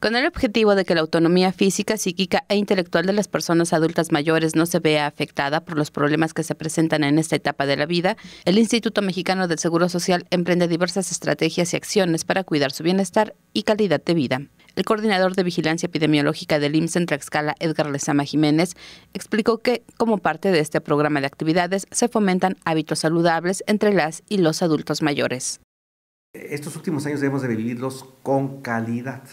Con el objetivo de que la autonomía física, psíquica e intelectual de las personas adultas mayores no se vea afectada por los problemas que se presentan en esta etapa de la vida, el Instituto Mexicano del Seguro Social emprende diversas estrategias y acciones para cuidar su bienestar y calidad de vida. El coordinador de vigilancia epidemiológica del IMSS en Tlaxcala, Edgar Lezama Jiménez, explicó que, como parte de este programa de actividades, se fomentan hábitos saludables entre las y los adultos mayores. Estos últimos años debemos de vivirlos con calidad.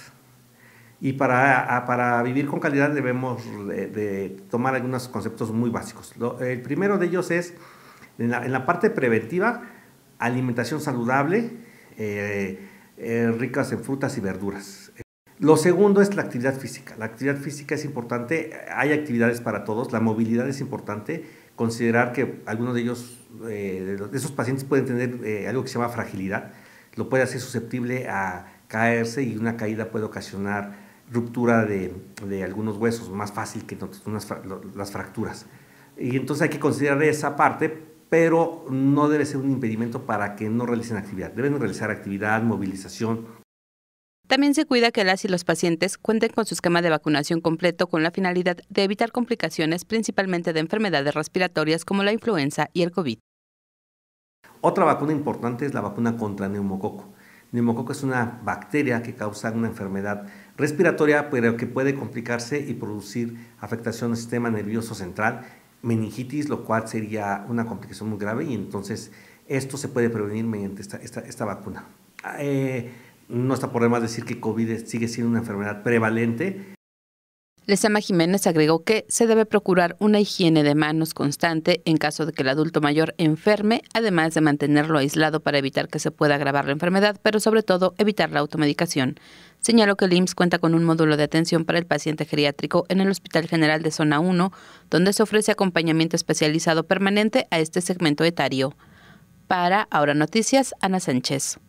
Y para, vivir con calidad debemos de, tomar algunos conceptos muy básicos. el primero de ellos es, en la, parte preventiva, alimentación saludable, eh, eh, ricas en frutas y verduras. Lo segundo es la actividad física. La actividad física es importante, hay actividades para todos, la movilidad es importante, considerar que algunos de ellos, eh, de esos pacientes pueden tener algo que se llama fragilidad, lo puede hacer susceptible a caerse y una caída puede ocasionar ruptura de, algunos huesos, más fácil que las fracturas. Y entonces hay que considerar esa parte, pero no debe ser un impedimento para que no realicen actividad. Deben realizar actividad, movilización. También se cuida que las y los pacientes cuenten con su esquema de vacunación completo con la finalidad de evitar complicaciones principalmente de enfermedades respiratorias como la influenza y el COVID. Otra vacuna importante es la vacuna contra neumococo neumococo es una bacteria que causa una enfermedad respiratoria, pero que puede complicarse y producir afectación al sistema nervioso central, meningitis, lo cual sería una complicación muy grave y entonces esto se puede prevenir mediante esta, vacuna. Ah, eh, no está por demás decir que COVID sigue siendo una enfermedad prevalente Lesama Jiménez agregó que se debe procurar una higiene de manos constante en caso de que el adulto mayor enferme, además de mantenerlo aislado para evitar que se pueda agravar la enfermedad, pero sobre todo evitar la automedicación. Señaló que el IMSS cuenta con un módulo de atención para el paciente geriátrico en el Hospital General de Zona 1, donde se ofrece acompañamiento especializado permanente a este segmento etario. Para Ahora Noticias, Ana Sánchez.